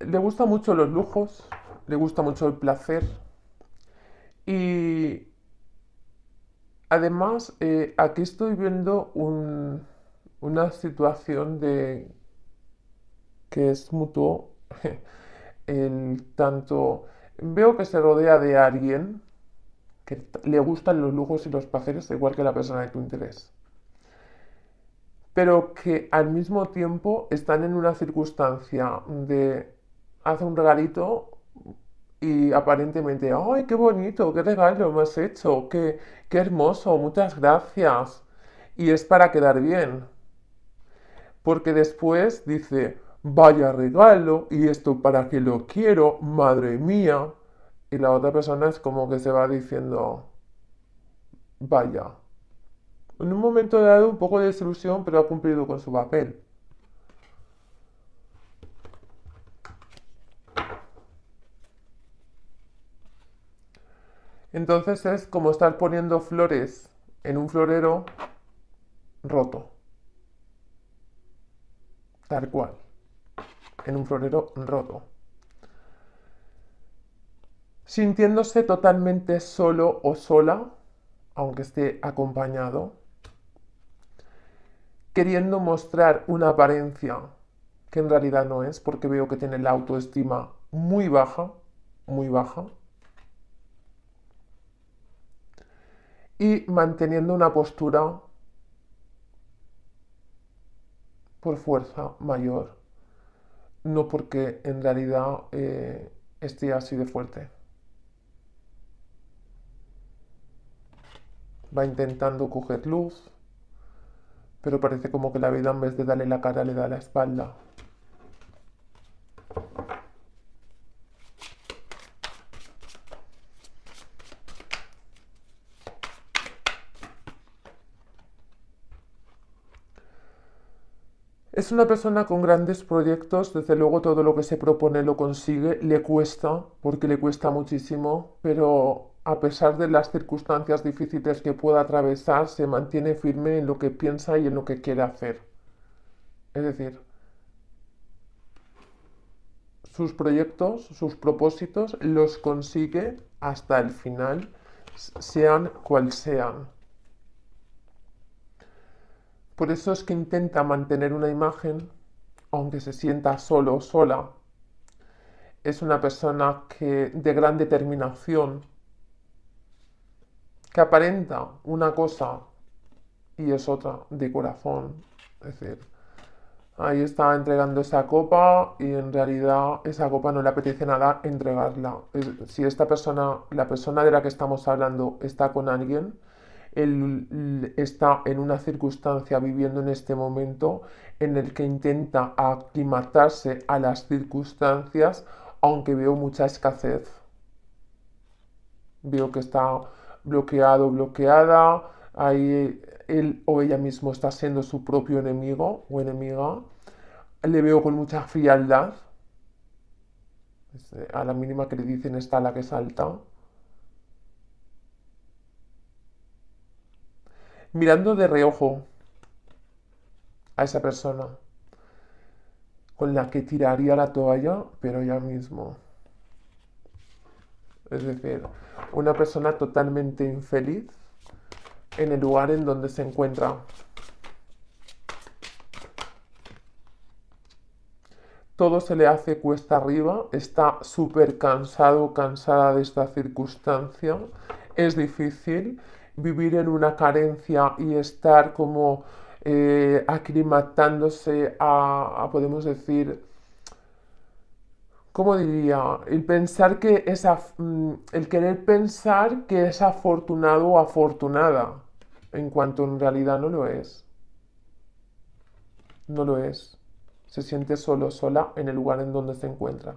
le gustan mucho los lujos, le gusta mucho el placer y además eh, aquí estoy viendo una situación de que es mutuo tanto veo que se rodea de alguien que le gustan los lujos y los placeres igual que la persona de tu interés pero que al mismo tiempo están en una circunstancia de hace un regalito y aparentemente, ¡ay, qué bonito! ¡Qué regalo me has hecho! ¡Qué, hermoso! ¡Muchas gracias! Y es para quedar bien. Porque después dice, vaya regalo, y esto para que lo quiero, madre mía. Y la otra persona es como que se va diciendo, vaya. En un momento dado un poco de desilusión, pero ha cumplido con su papel. Entonces es como estar poniendo flores en un florero roto. Tal cual. En un florero roto. Sintiéndose totalmente solo o sola, aunque esté acompañado. Queriendo mostrar una apariencia que en realidad no es, porque veo que tiene la autoestima muy baja, muy baja y manteniendo una postura por fuerza mayor, no porque en realidad eh, esté así de fuerte. Va intentando coger luz, pero parece como que la vida en vez de darle la cara le da la espalda. Es una persona con grandes proyectos, desde luego todo lo que se propone lo consigue, le cuesta, porque le cuesta muchísimo, pero a pesar de las circunstancias difíciles que pueda atravesar, se mantiene firme en lo que piensa y en lo que quiere hacer. Es decir, sus proyectos, sus propósitos, los consigue hasta el final, sean cual sean. Por eso es que intenta mantener una imagen, aunque se sienta solo o sola. Es una persona que, de gran determinación, que aparenta una cosa y es otra de corazón. Es decir, ahí está entregando esa copa y en realidad esa copa no le apetece nada entregarla. si esta persona, la persona de la que estamos hablando, está con alguien, él está en una circunstancia viviendo en este momento en el que intenta aclimatarse a las circunstancias, aunque veo mucha escasez. Veo que está bloqueado, bloqueada, ahí él o ella mismo está siendo su propio enemigo o enemiga. Le veo con mucha frialdad. Eh, a la mínima que le dicen está la que salta. mirando de reojo a esa persona con la que tiraría la toalla, pero ya mismo. Es decir, una persona totalmente infeliz en el lugar en donde se encuentra. Todo se le hace cuesta arriba, está súper cansado, cansada de esta circunstancia, es difícil vivir en una carencia y estar como acrimatándose eh, aclimatándose a, podemos decir, ¿cómo diría? El pensar que es mm, el querer pensar que es afortunado o afortunada, en cuanto en realidad no lo es. No lo es. Se siente solo, sola en el lugar en donde se encuentra.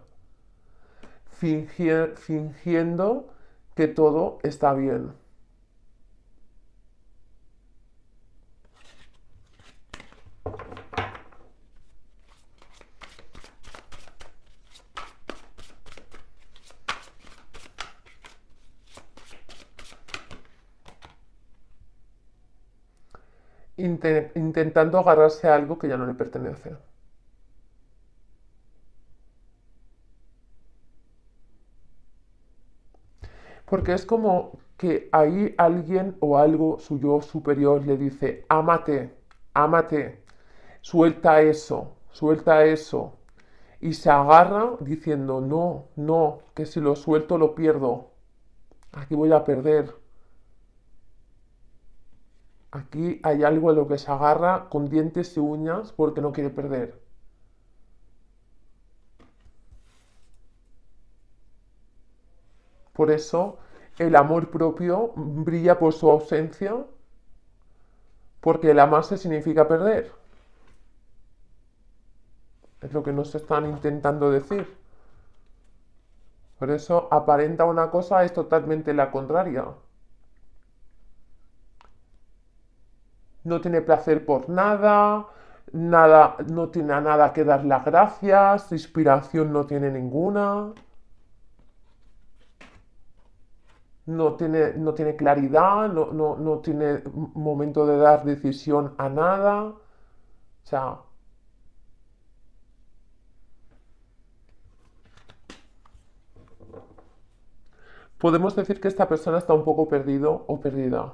fingiendo que todo está bien. intentando agarrarse a algo que ya no le pertenece. Porque es como que ahí alguien o algo suyo superior le dice, ámate, ámate, suelta eso, suelta eso. Y se agarra diciendo, no, no, que si lo suelto lo pierdo, aquí voy a perder. Aquí hay algo a lo que se agarra con dientes y uñas porque no quiere perder. Por eso el amor propio brilla por su ausencia, porque el amarse significa perder. Es lo que nos están intentando decir. Por eso aparenta una cosa es totalmente la contraria. no tiene placer por nada, nada, no tiene a nada que dar las gracias, inspiración no tiene ninguna, no tiene, no tiene claridad, no, tiene momento de dar decisión a nada. podemos decir que esta persona está un poco perdido o perdida.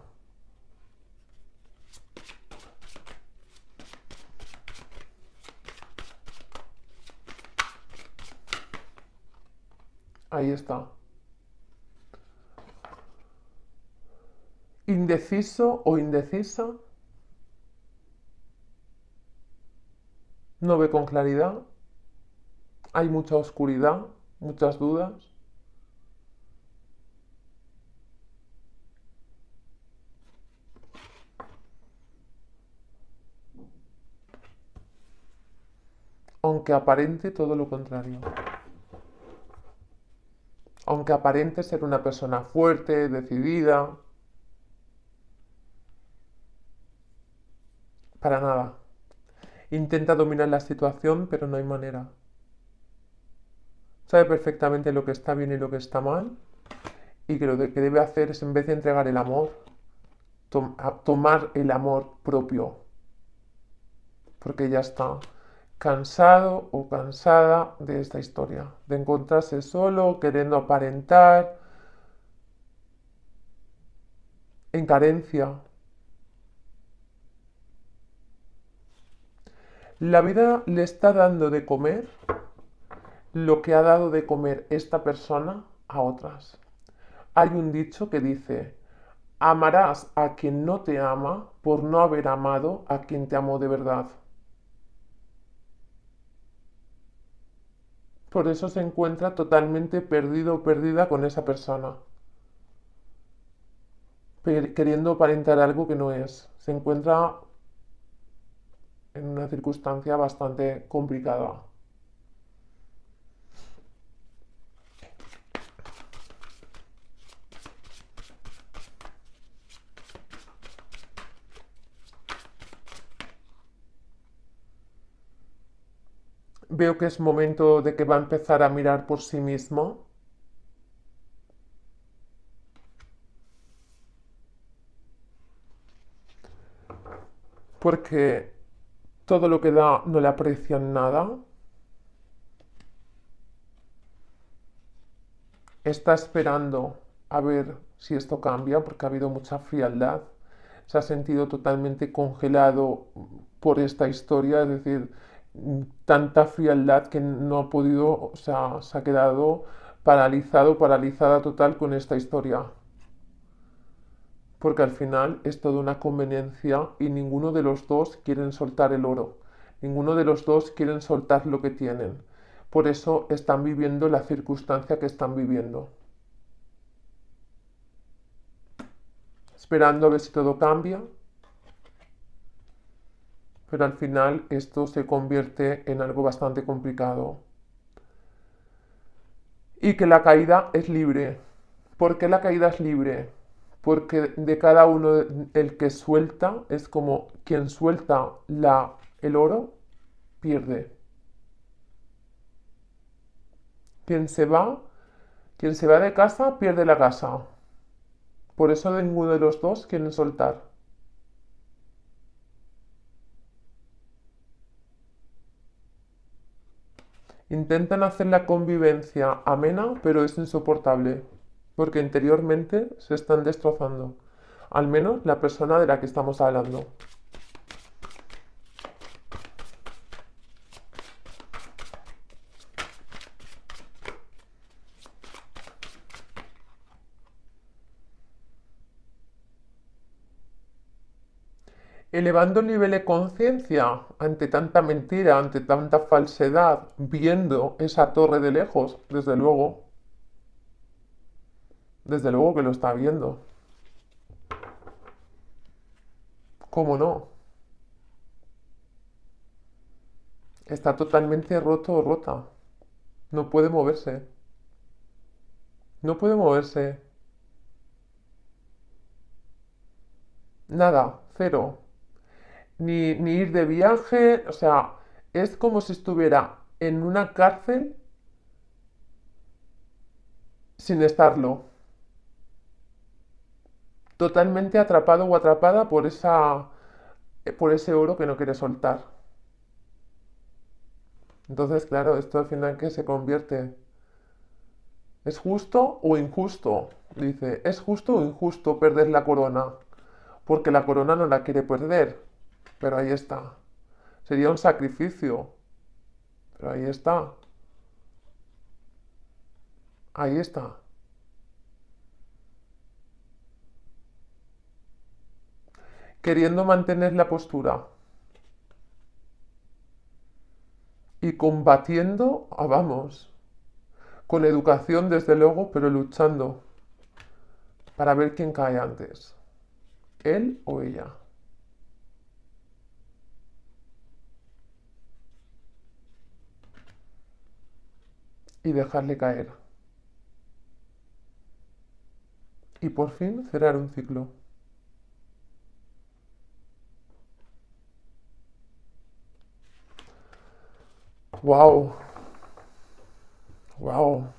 Ahí está. ¿Indeciso o indecisa? ¿No ve con claridad? ¿Hay mucha oscuridad? ¿Muchas dudas? Aunque aparente todo lo contrario aunque aparente ser una persona fuerte, decidida. Para nada. Intenta dominar la situación, pero no hay manera. Sabe perfectamente lo que está bien y lo que está mal. Y que lo que debe hacer es, en vez de entregar el amor, tomar el amor propio. Porque ya está cansado o cansada de esta historia, de encontrarse solo, queriendo aparentar, en carencia. La vida le está dando de comer lo que ha dado de comer esta persona a otras. Hay un dicho que dice, amarás a quien no te ama por no haber amado a quien te amó de verdad. Por eso se encuentra totalmente perdido o perdida con esa persona. Queriendo aparentar algo que no es. Se encuentra en una circunstancia bastante complicada. veo que es momento de que va a empezar a mirar por sí mismo. Porque todo lo que da no le aprecian nada. Está esperando a ver si esto cambia porque ha habido mucha frialdad. Se ha sentido totalmente congelado por esta historia, es decir, tanta frialdad que no ha podido, o sea, se ha quedado paralizado, paralizada total con esta historia. Porque al final es toda una conveniencia y ninguno de los dos quieren soltar el oro. Ninguno de los dos quieren soltar lo que tienen. Por eso están viviendo la circunstancia que están viviendo. Esperando a ver si todo cambia, pero al final esto se convierte en algo bastante complicado. Y que la caída es libre. ¿Por qué la caída es libre? Porque de cada uno el que suelta es como quien suelta la, el oro pierde. Quien se va, quien se va de casa pierde la casa. Por eso ninguno de los dos quiere soltar. Intentan hacer la convivencia amena, pero es insoportable, porque interiormente se están destrozando, al menos la persona de la que estamos hablando. elevando el nivel de conciencia ante tanta mentira, ante tanta falsedad, viendo esa torre de lejos, desde luego, desde luego que lo está viendo. ¿Cómo no? Está totalmente roto o rota. No puede moverse. No puede moverse. Nada, cero, ni, ni ir de viaje, o sea, es como si estuviera en una cárcel sin estarlo. Totalmente atrapado o atrapada por esa eh, por ese oro que no quiere soltar. Entonces, claro, esto al final que se convierte ¿Es justo o injusto? Dice, ¿es justo o injusto perder la corona? Porque la corona no la quiere perder, pero ahí está. Sería un sacrificio. Pero ahí está. Ahí está. Queriendo mantener la postura. Y combatiendo, ah, vamos. Con educación, desde luego, pero luchando. Para ver quién cae antes. Él o ella. y dejarle caer. Y por fin cerrar un ciclo. ¡Wow! ¡Wow!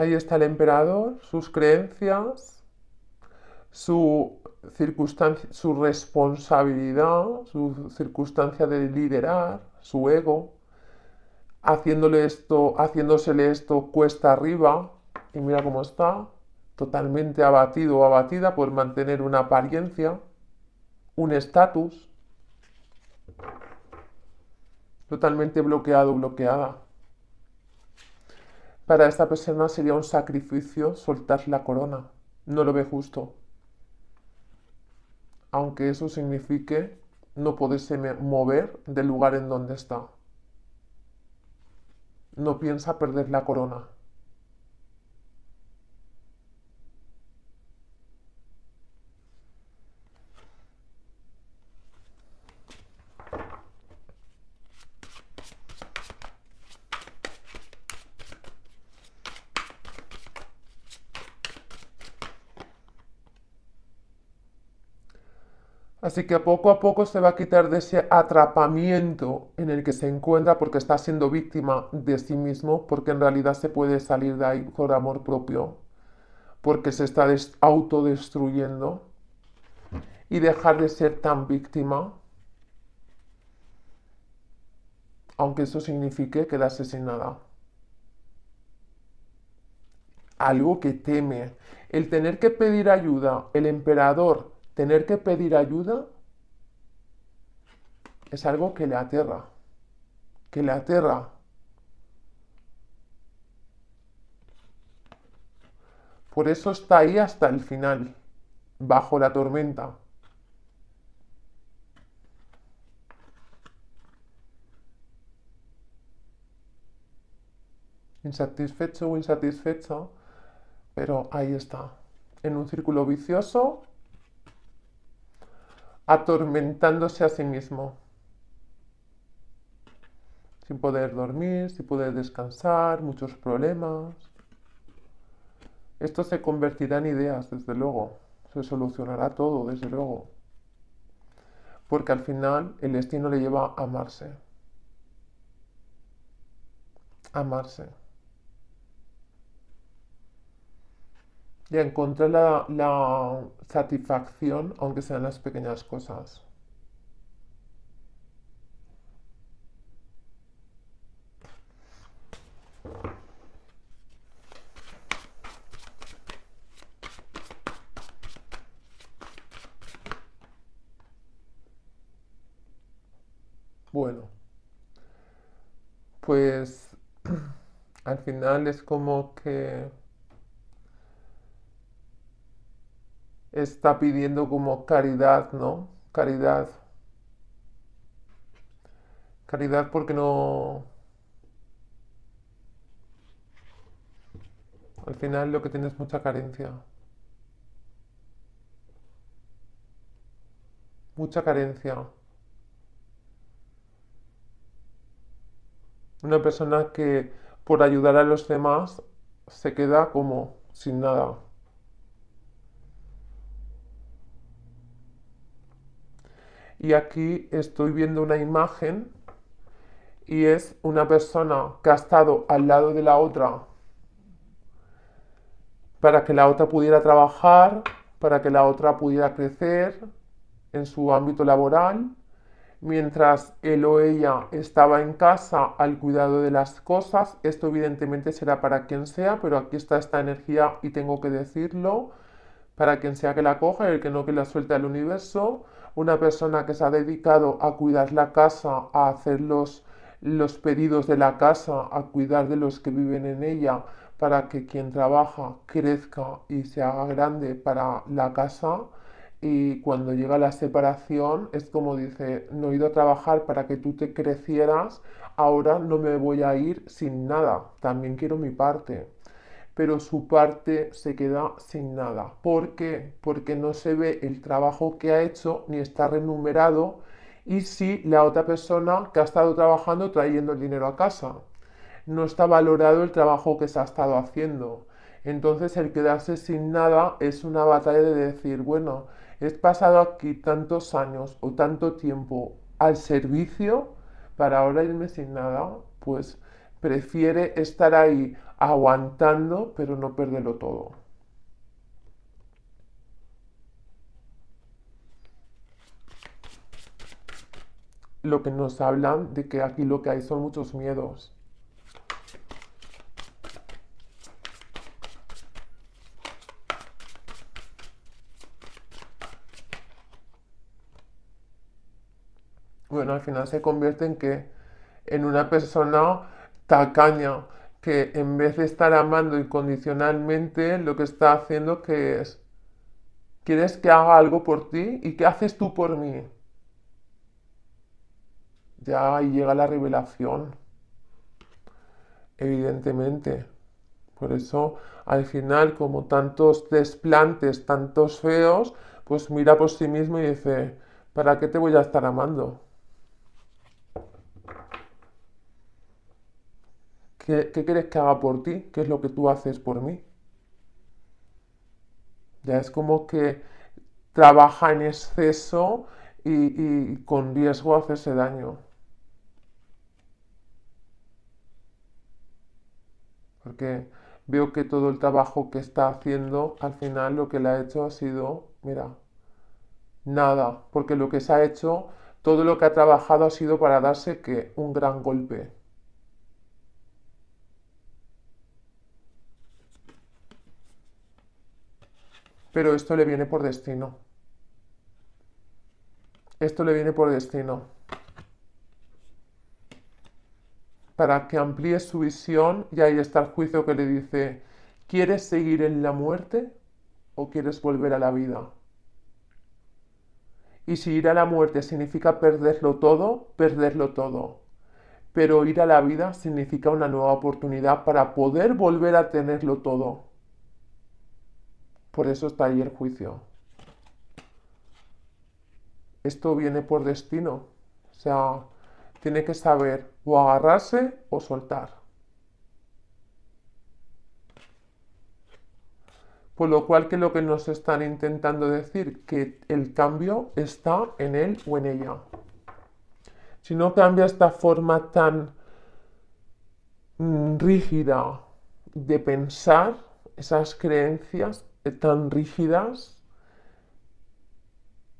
Ahí está el emperador, sus creencias, su, su responsabilidad, su circunstancia de liderar, su ego, haciéndole esto, haciéndosele esto cuesta arriba, y mira cómo está, totalmente abatido o abatida por mantener una apariencia, un estatus, totalmente bloqueado o bloqueada. Para esta persona sería un sacrificio soltar la corona. No lo ve justo. Aunque eso signifique no poderse mover del lugar en donde está. No piensa perder la corona. Así que poco a poco se va a quitar de ese atrapamiento en el que se encuentra porque está siendo víctima de sí mismo, porque en realidad se puede salir de ahí por amor propio, porque se está autodestruyendo y dejar de ser tan víctima, aunque eso signifique quedarse sin nada. Algo que teme, el tener que pedir ayuda, el emperador Tener que pedir ayuda es algo que le aterra, que le aterra. Por eso está ahí hasta el final, bajo la tormenta. Insatisfecho o insatisfecho, pero ahí está, en un círculo vicioso atormentándose a sí mismo, sin poder dormir, sin poder descansar, muchos problemas. Esto se convertirá en ideas, desde luego, se solucionará todo, desde luego, porque al final el destino le lleva a amarse, amarse. y encontrar la satisfacción, aunque sean las pequeñas cosas. Bueno, pues al final es como que está pidiendo como caridad, ¿no? Caridad. Caridad porque no... Al final lo que tienes es mucha carencia. Mucha carencia. Una persona que por ayudar a los demás se queda como sin nada. Y aquí estoy viendo una imagen y es una persona que ha estado al lado de la otra para que la otra pudiera trabajar, para que la otra pudiera crecer en su ámbito laboral, mientras él o ella estaba en casa al cuidado de las cosas. Esto evidentemente será para quien sea, pero aquí está esta energía y tengo que decirlo, para quien sea que la coja y el que no que la suelte al universo una persona que se ha dedicado a cuidar la casa, a hacer los, pedidos de la casa, a cuidar de los que viven en ella, para que quien trabaja crezca y se haga grande para la casa. Y cuando llega la separación, es como dice, no he ido a trabajar para que tú te crecieras, ahora no me voy a ir sin nada, también quiero mi parte pero su parte se queda sin nada. ¿Por qué? Porque no se ve el trabajo que ha hecho ni está remunerado y si la otra persona que ha estado trabajando trayendo el dinero a casa. No está valorado el trabajo que se ha estado haciendo. Entonces el quedarse sin nada es una batalla de decir, bueno, he pasado aquí tantos años o tanto tiempo al servicio para ahora irme sin nada, pues prefiere estar ahí aguantando, pero no perderlo todo. Lo que nos hablan de que aquí lo que hay son muchos miedos. Bueno, al final se convierte en que en una persona tacaña, que en vez de estar amando incondicionalmente, lo que está haciendo que es, quieres que haga algo por ti y qué haces tú por mí. Ya ahí llega la revelación, evidentemente. Por eso, al final, como tantos desplantes, tantos feos, pues mira por sí mismo y dice, ¿para qué te voy a estar amando? ¿Qué, quieres que haga por ti? ¿Qué es lo que tú haces por mí? Ya es como que trabaja en exceso y, con riesgo a hacerse daño. Porque veo que todo el trabajo que está haciendo, al final lo que le ha hecho ha sido, mira, nada. Porque lo que se ha hecho, todo lo que ha trabajado ha sido para darse que un gran golpe. pero esto le viene por destino. Esto le viene por destino. Para que amplíe su visión, y ahí está el juicio que le dice, ¿quieres seguir en la muerte o quieres volver a la vida? Y si ir a la muerte significa perderlo todo, perderlo todo. Pero ir a la vida significa una nueva oportunidad para poder volver a tenerlo todo. Por eso está ahí el juicio. Esto viene por destino. O sea, tiene que saber o agarrarse o soltar. Por lo cual, que lo que nos están intentando decir, que el cambio está en él o en ella. Si no cambia esta forma tan mm, rígida de pensar, esas creencias tan rígidas,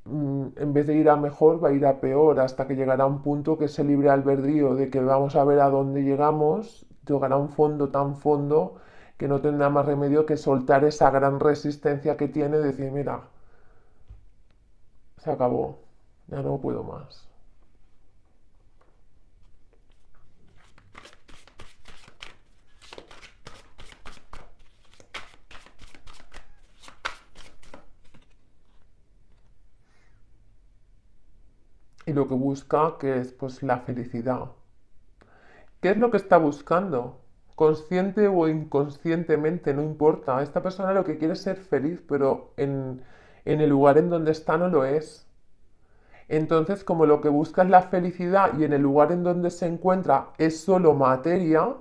mm, en vez de ir a mejor, va a ir a peor, hasta que llegará un punto que se libre verdío de que vamos a ver a dónde llegamos, llegará un fondo tan fondo que no tendrá más remedio que soltar esa gran resistencia que tiene, decir, mira, se acabó, ya no puedo más. y lo que busca que es pues la felicidad. ¿Qué es lo que está buscando? Consciente o inconscientemente, no importa. Esta persona lo que quiere es ser feliz, pero en, en el lugar en donde está no lo es. Entonces, como lo que busca es la felicidad y en el lugar en donde se encuentra es solo materia,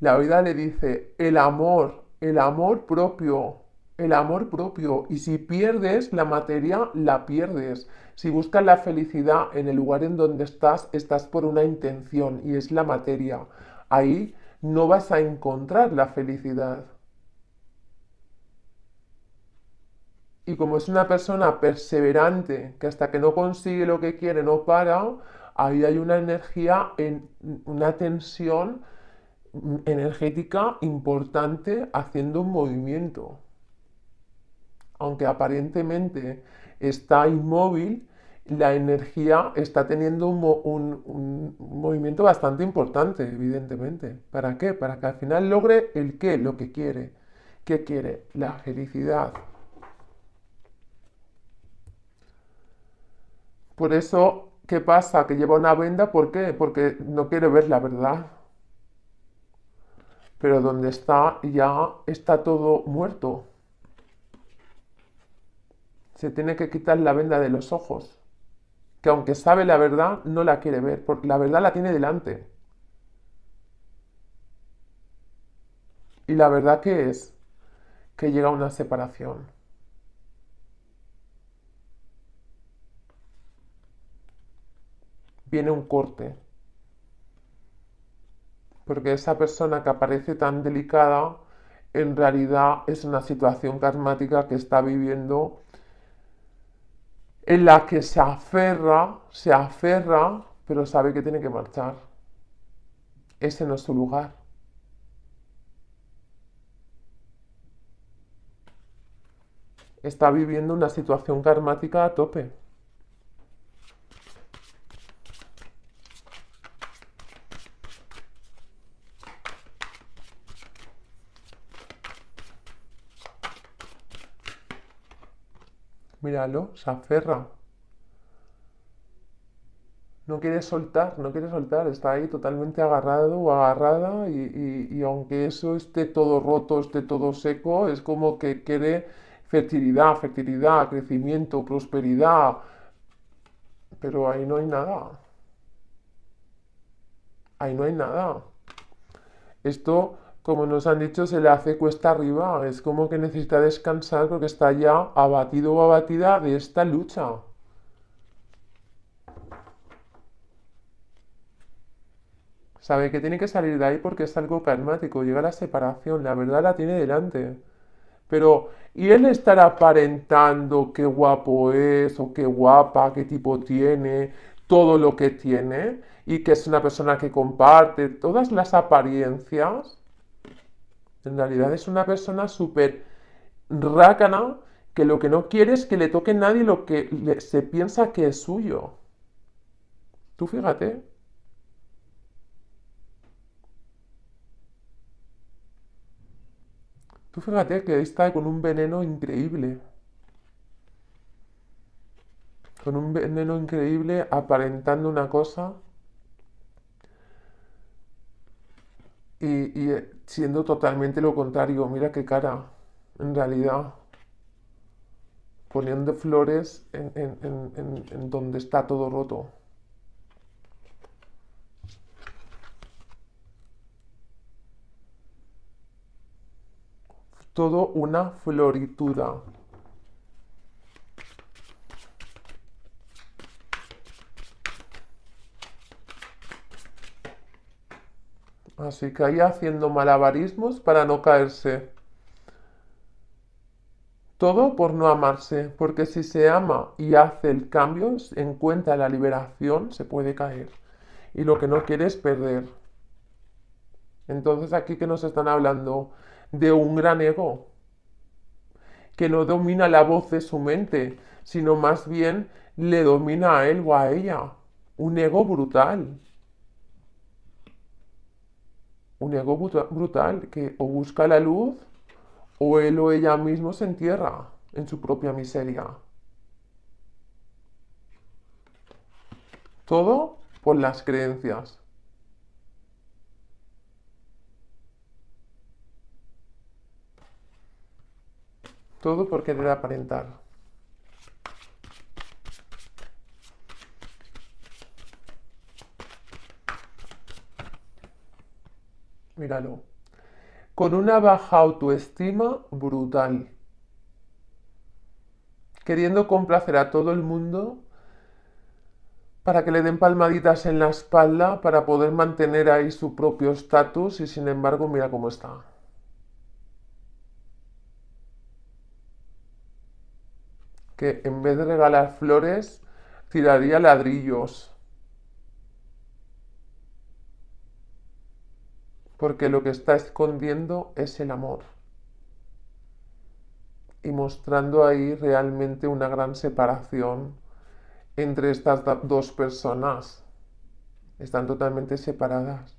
la vida le dice, el amor, el amor propio, el amor propio. Y si pierdes la materia, la pierdes. Si buscas la felicidad en el lugar en donde estás, estás por una intención y es la materia. Ahí no vas a encontrar la felicidad. Y como es una persona perseverante, que hasta que no consigue lo que quiere no para, ahí hay una energía, en, una tensión energética importante haciendo un movimiento aunque aparentemente está inmóvil, la energía está teniendo un, movimiento bastante importante, evidentemente. ¿Para qué? Para que al final logre el qué, lo que quiere. ¿Qué quiere? La felicidad. Por eso, ¿qué pasa? Que lleva una venda, ¿por qué? Porque no quiere ver la verdad. Pero donde está ya está todo muerto se tiene que quitar la venda de los ojos, que aunque sabe la verdad, no la quiere ver, porque la verdad la tiene delante. Y la verdad que es que llega una separación. Viene un corte. Porque esa persona que aparece tan delicada, en realidad es una situación karmática que está viviendo en la que se aferra, se aferra, pero sabe que tiene que marchar. Ese no es su lugar. Está viviendo una situación karmática a tope. Míralo, se aferra. No quiere soltar, no quiere soltar, está ahí totalmente agarrado o agarrada y, y aunque eso esté todo roto, esté todo seco, es como que quiere fertilidad, fertilidad, crecimiento, prosperidad, pero ahí no hay nada. Ahí no hay nada. Esto como nos han dicho, se le hace cuesta arriba. Es como que necesita descansar porque está ya abatido o abatida de esta lucha. Sabe que tiene que salir de ahí porque es algo karmático, llega la separación, la verdad la tiene delante. Pero, ¿y él estar aparentando qué guapo es o qué guapa, qué tipo tiene, todo lo que tiene y que es una persona que comparte todas las apariencias? En realidad es una persona súper rácana que lo que no quiere es que le toque nadie lo que se piensa que es suyo. Tú fíjate. Tú fíjate que ahí está con un veneno increíble. Con un veneno increíble aparentando una cosa y, eh, siendo totalmente lo contrario, mira qué cara, en realidad, poniendo flores en, en, en, en donde está todo roto. Todo una floritura. Así que ahí haciendo malabarismos para no caerse. Todo por no amarse, porque si se ama y hace el cambio, encuentra la liberación, se puede caer. Y lo que no quiere es perder. Entonces aquí que nos están hablando de un gran ego, que no domina la voz de su mente, sino más bien le domina a él o a ella. Un ego brutal, un ego brutal que o busca la luz o él o ella mismo se entierra en su propia miseria. Todo por las creencias. Todo por querer aparentar. míralo, con una baja autoestima brutal, queriendo complacer a todo el mundo para que le den palmaditas en la espalda para poder mantener ahí su propio estatus y sin embargo mira cómo está. Que en vez de regalar flores, tiraría ladrillos. porque lo que está escondiendo es el amor y mostrando ahí realmente una gran separación entre estas dos personas. Están totalmente separadas.